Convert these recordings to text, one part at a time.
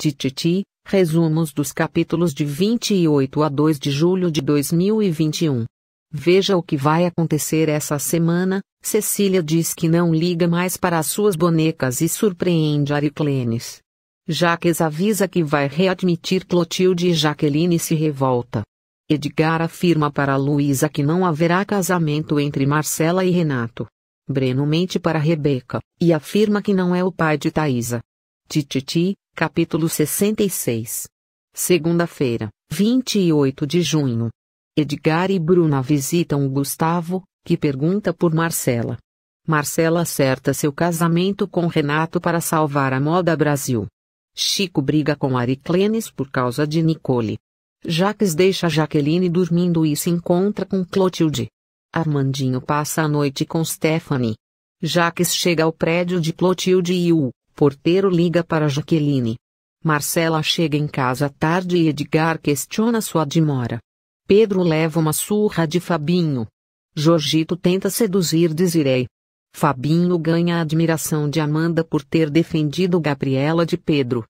Tititi, resumos dos capítulos de 28 a 2 de julho de 2021. Veja o que vai acontecer essa semana. Cecília diz que não liga mais para as suas bonecas e surpreende Ariclenes. Jaques avisa que vai readmitir Clotilde e Jaqueline se revolta. Edgar afirma para Luísa que não haverá casamento entre Marcela e Renato. Breno mente para Rebeca, e afirma que não é o pai de Thaisa. Tititi, Capítulo 66. Segunda-feira, 28 de junho. Edgar e Bruna visitam o Gustavo, que pergunta por Marcela. Marcela acerta seu casamento com Renato para salvar a moda Brasil. Chico briga com Ariclenes por causa de Nicole. Jacques deixa Jaqueline dormindo e se encontra com Clotilde. Armandinho passa a noite com Stephanie. Jacques chega ao prédio de Clotilde e o Porteiro liga para Jaqueline. Marcela chega em casa tarde e Edgar questiona sua demora. Pedro leva uma surra de Fabinho. Jorgito tenta seduzir Desirei. Fabinho ganha a admiração de Amanda por ter defendido Gabriela de Pedro.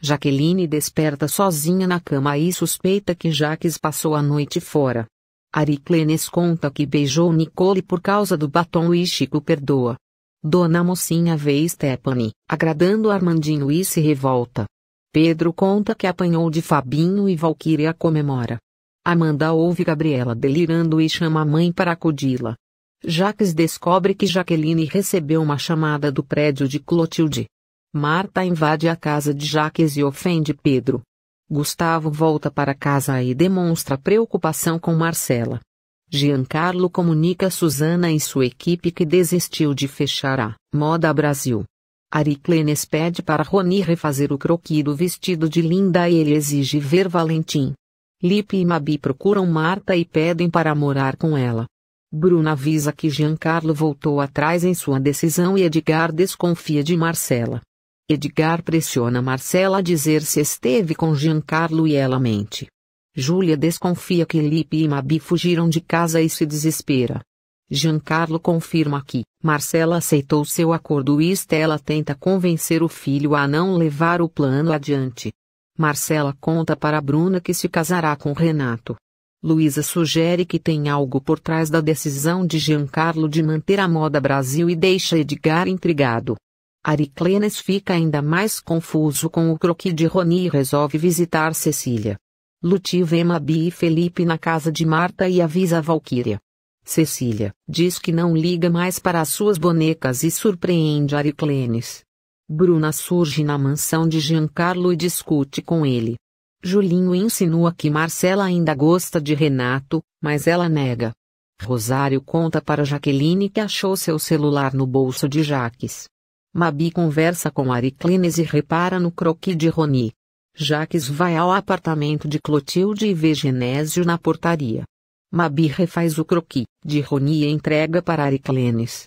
Jaqueline desperta sozinha na cama e suspeita que Jaques passou a noite fora. Clenes conta que beijou Nicole por causa do batom e Chico perdoa. Dona Mocinha vê Stephanie, agradando Armandinho e se revolta. Pedro conta que apanhou de Fabinho e Valquíria comemora. Amanda ouve Gabriela delirando e chama a mãe para acudi-la. Jacques descobre que Jaqueline recebeu uma chamada do prédio de Clotilde. Marta invade a casa de Jacques e ofende Pedro. Gustavo volta para casa e demonstra preocupação com Marcela. Giancarlo comunica a Suzana e sua equipe que desistiu de fechar a Moda Brasil. Ariclenes pede para Rony refazer o croqui do vestido de Linda e ele exige ver Valentim. Lipe e Mabi procuram Marta e pedem para morar com ela. Bruna avisa que Giancarlo voltou atrás em sua decisão e Edgar desconfia de Marcela. Edgar pressiona Marcela a dizer se esteve com Giancarlo e ela mente. Júlia desconfia que Lipe e Mabi fugiram de casa e se desespera. Giancarlo confirma que Marcela aceitou seu acordo e Estela tenta convencer o filho a não levar o plano adiante. Marcela conta para Bruna que se casará com Renato. Luísa sugere que tem algo por trás da decisão de Giancarlo de manter a moda Brasil e deixa Edgar intrigado. Ariclenes fica ainda mais confuso com o croqui de Rony e resolve visitar Cecília. Lutivema Mabi e Felipe na casa de Marta e avisa a Valquíria. Cecília, diz que não liga mais para as suas bonecas e surpreende Ariclenes. Bruna surge na mansão de Giancarlo e discute com ele. Julinho insinua que Marcela ainda gosta de Renato, mas ela nega. Rosário conta para Jaqueline que achou seu celular no bolso de Jaques. Mabi conversa com Ariclenes e repara no croqui de Roni. Jaques vai ao apartamento de Clotilde e vê Genésio na portaria. Mabi refaz o croqui, de Rony e entrega para Ariclenes.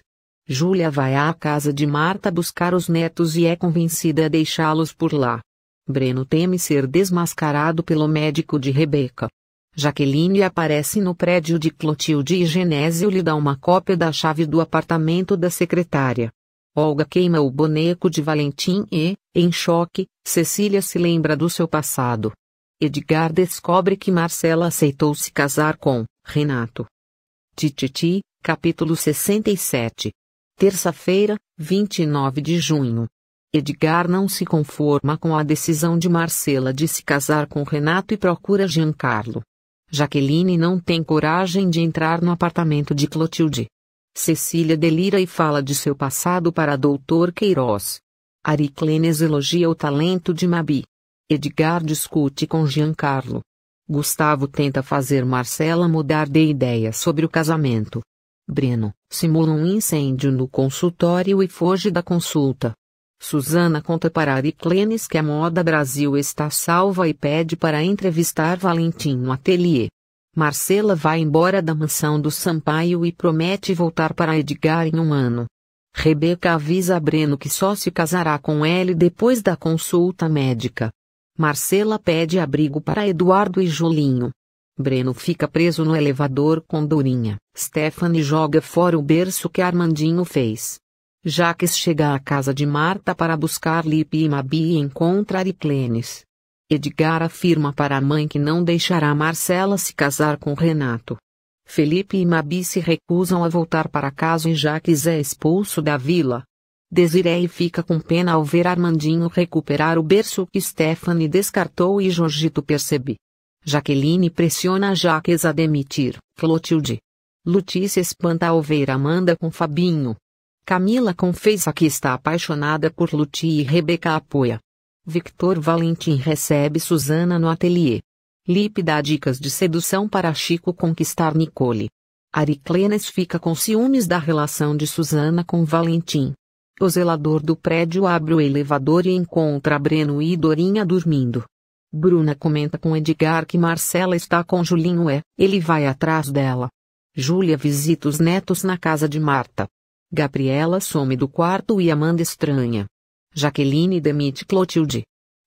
Júlia vai à casa de Marta buscar os netos e é convencida a deixá-los por lá. Breno teme ser desmascarado pelo médico de Rebeca. Jaqueline aparece no prédio de Clotilde e Genésio lhe dá uma cópia da chave do apartamento da secretária. Olga queima o boneco de Valentim e, em choque, Cecília se lembra do seu passado. Edgar descobre que Marcela aceitou se casar com Renato. Tititi, capítulo 67. Terça-feira, 29 de junho. Edgar não se conforma com a decisão de Marcela de se casar com Renato e procura Giancarlo. Jaqueline não tem coragem de entrar no apartamento de Clotilde. Cecília delira e fala de seu passado para Doutor Queiroz. Ariclenes elogia o talento de Mabi. Edgar discute com Giancarlo. Gustavo tenta fazer Marcela mudar de ideia sobre o casamento. Breno simula um incêndio no consultório e foge da consulta. Susana conta para Ariclenes que a moda Brasil está salva e pede para entrevistar Valentim no ateliê. Marcela vai embora da mansão do Sampaio e promete voltar para Edgar em um ano. Rebeca avisa a Breno que só se casará com ele depois da consulta médica. Marcela pede abrigo para Eduardo e Julinho. Breno fica preso no elevador com Dorinha. Stephanie joga fora o berço que Armandinho fez. Jaques chega à casa de Marta para buscar Lipe e Mabi e encontra Ariclenes. Edgar afirma para a mãe que não deixará Marcela se casar com Renato. Felipe e Mabi se recusam a voltar para casa e Jaques é expulso da vila. Desiree fica com pena ao ver Armandinho recuperar o berço que Stephanie descartou e Jorgito percebe. Jaqueline pressiona Jaques a demitir Clotilde. Lutice espanta ao ver Amanda com Fabinho. Camila confessa que está apaixonada por Luti e Rebeca apoia. Victor Valentim recebe Suzana no ateliê. Lipe dá dicas de sedução para Chico conquistar Nicole. Ariclenes fica com ciúmes da relação de Suzana com Valentim. O zelador do prédio abre o elevador e encontra Breno e Dorinha dormindo. Bruna comenta com Edgar que Marcela está com Julinho é, ele vai atrás dela. Júlia visita os netos na casa de Marta. Gabriela some do quarto e Amanda estranha. Jaqueline demite Clotilde.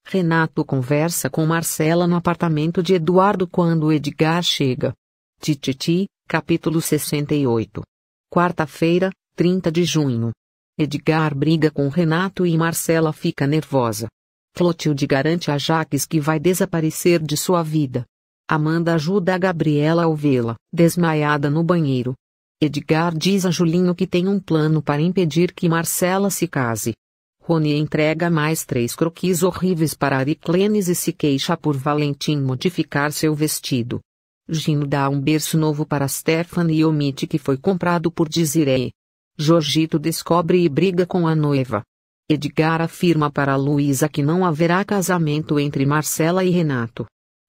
Renato conversa com Marcela no apartamento de Eduardo quando Edgar chega. Tititi, capítulo 68. Quarta-feira, 30 de junho. Edgar briga com Renato e Marcela fica nervosa. Clotilde garante a Jaques que vai desaparecer de sua vida. Amanda ajuda a Gabriela ao vê-la, desmaiada no banheiro. Edgar diz a Julinho que tem um plano para impedir que Marcela se case, Rony entrega mais três croquis horríveis para Ariclenes e se queixa por Valentim modificar seu vestido. Gino dá um berço novo para Stephanie e omite que foi comprado por Desiree. Jorgito descobre e briga com a noiva. Edgar afirma para Luísa que não haverá casamento entre Marcela e Renato.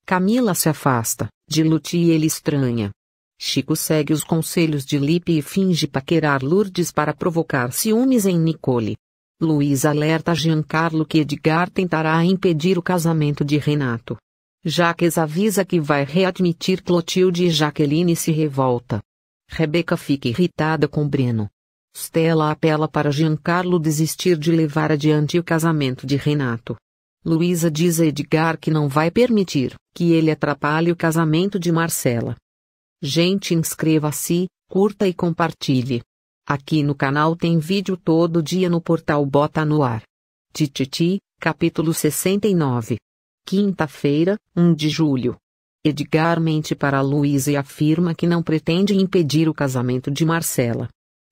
Camila se afasta, de Lute e ele estranha. Chico segue os conselhos de Lipe e finge paquerar Lourdes para provocar ciúmes em Nicole. Luiz alerta Giancarlo que Edgar tentará impedir o casamento de Renato. Jaques avisa que vai readmitir Clotilde e Jaqueline se revolta. Rebeca fica irritada com Breno. Stella apela para Giancarlo desistir de levar adiante o casamento de Renato. Luísa diz a Edgar que não vai permitir que ele atrapalhe o casamento de Marcela. Gente, inscreva-se, curta e compartilhe. Aqui no canal tem vídeo todo dia no portal Bota no Ar. Tititi, capítulo 69. Quinta-feira, 1 de julho. Edgar mente para Luísa e afirma que não pretende impedir o casamento de Marcela.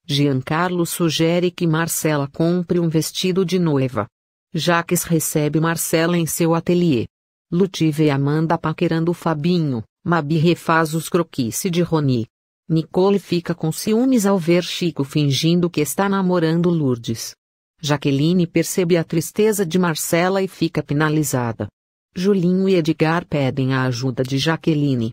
Giancarlo sugere que Marcela compre um vestido de noiva. Jaques recebe Marcela em seu ateliê. Lutive e Amanda paquerando Fabinho, Mabi refaz os croquis de Rony. Nicole fica com ciúmes ao ver Chico fingindo que está namorando Lourdes. Jaqueline percebe a tristeza de Marcela e fica penalizada. Julinho e Edgar pedem a ajuda de Jaqueline.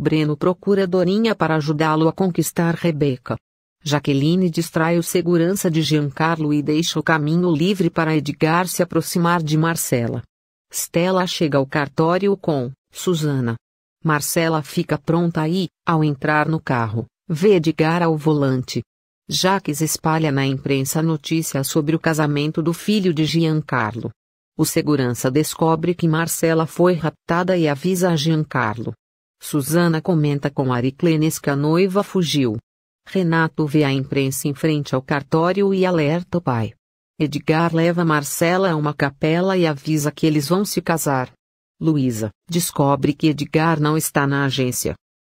Breno procura Dorinha para ajudá-lo a conquistar Rebeca. Jaqueline distrai o segurança de Giancarlo e deixa o caminho livre para Edgar se aproximar de Marcela. Stella chega ao cartório com Susana. Marcela fica pronta e, ao entrar no carro, vê Edgar ao volante. Jaques espalha na imprensa notícias notícia sobre o casamento do filho de Giancarlo. O segurança descobre que Marcela foi raptada e avisa a Giancarlo. Susana comenta com Ariclenes que a noiva fugiu. Renato vê a imprensa em frente ao cartório e alerta o pai. Edgar leva Marcela a uma capela e avisa que eles vão se casar. Luísa descobre que Edgar não está na agência.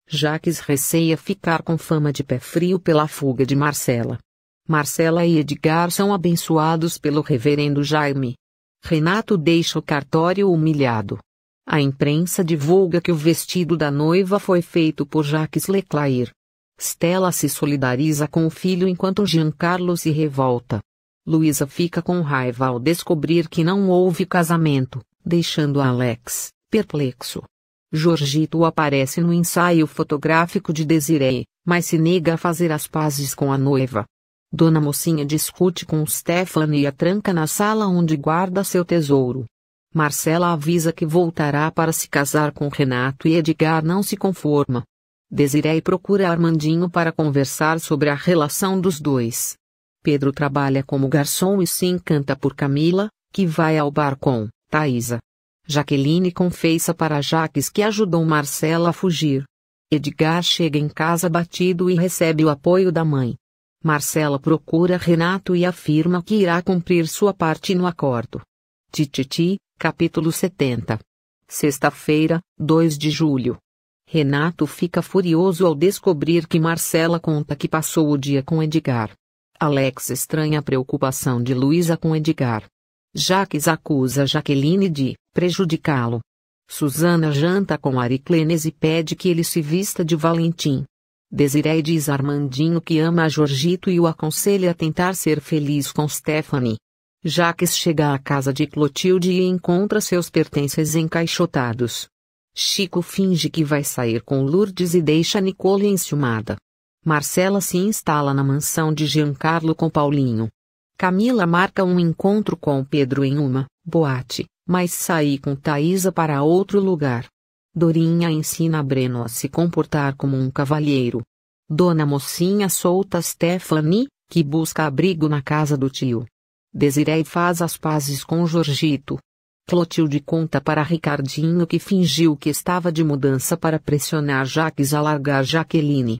Jaques receia ficar com fama de pé frio pela fuga de Marcela. Marcela e Edgar são abençoados pelo reverendo Jaime. Renato deixa o cartório humilhado. A imprensa divulga que o vestido da noiva foi feito por Jacques Leclair. Stella se solidariza com o filho enquanto Giancarlo se revolta. Luísa fica com raiva ao descobrir que não houve casamento, deixando Alex perplexo. Jorgito aparece no ensaio fotográfico de Desiree, mas se nega a fazer as pazes com a noiva. Dona Mocinha discute com Stephanie e a tranca na sala onde guarda seu tesouro. Marcela avisa que voltará para se casar com Renato e Edgar não se conforma. Desiree procura Armandinho para conversar sobre a relação dos dois. Pedro trabalha como garçom e se encanta por Camila, que vai ao bar com Thaisa. Jaqueline confessa para Jaques que ajudou Marcela a fugir. Edgar chega em casa batido e recebe o apoio da mãe. Marcela procura Renato e afirma que irá cumprir sua parte no acordo. Tititi, capítulo 70. Sexta-feira, 2 de julho. Renato fica furioso ao descobrir que Marcela conta que passou o dia com Edgar. Alex estranha a preocupação de Luísa com Edgar. Jaques acusa Jaqueline de prejudicá-lo. Susana janta com Ariclenes e pede que ele se vista de Valentim. Desiree diz a Armandinho que ama a Jorgito e o aconselha a tentar ser feliz com Stephanie. Jaques chega à casa de Clotilde e encontra seus pertences encaixotados. Chico finge que vai sair com Lourdes e deixa Nicole enciumada. Marcela se instala na mansão de Giancarlo com Paulinho. Camila marca um encontro com Pedro em uma boate, mas sai com Thaisa para outro lugar. Dorinha ensina Breno a se comportar como um cavalheiro. Dona Mocinha solta Stephanie, que busca abrigo na casa do tio. Desirei faz as pazes com Jorgito. Clotilde conta para Ricardinho que fingiu que estava de mudança para pressionar Jaques a largar Jaqueline.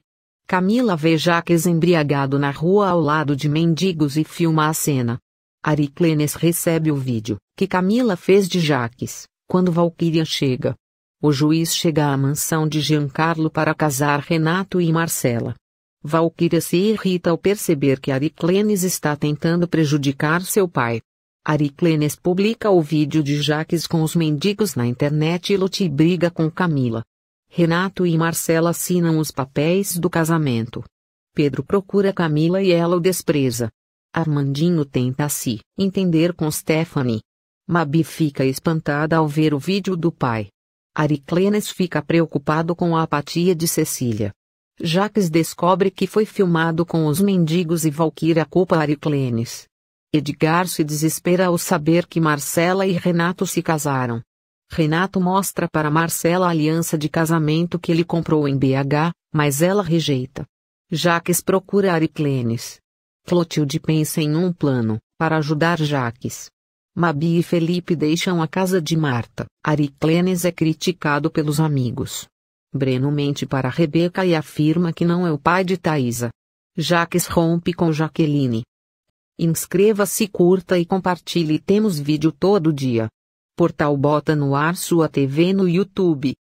Camila vê Jaques embriagado na rua ao lado de mendigos e filma a cena. Ari Clenes recebe o vídeo que Camila fez de Jaques quando Valkyria chega. O juiz chega à mansão de Giancarlo para casar Renato e Marcela. Valkyria se irrita ao perceber que Ariclenes está tentando prejudicar seu pai. Ariclenes publica o vídeo de Jaques com os mendigos na internet e Lute briga com Camila. Renato e Marcela assinam os papéis do casamento. Pedro procura Camila e ela o despreza. Armandinho tenta se entender com Stephanie. Mabi fica espantada ao ver o vídeo do pai. Ariclenes fica preocupado com a apatia de Cecília. Jacques descobre que foi filmado com os mendigos e Valkyria culpa Ariclenes. Edgar se desespera ao saber que Marcela e Renato se casaram. Renato mostra para Marcela a aliança de casamento que ele comprou em BH, mas ela rejeita. Jaques procura Ariclenes. Clotilde pensa em um plano, para ajudar Jaques. Mabi e Felipe deixam a casa de Marta. Ariclenes é criticado pelos amigos. Breno mente para Rebeca e afirma que não é o pai de Thaisa. Jaques rompe com Jaqueline. Inscreva-se, curta e compartilhe. Temos vídeo todo dia. Portal Bota no ar sua TV no YouTube.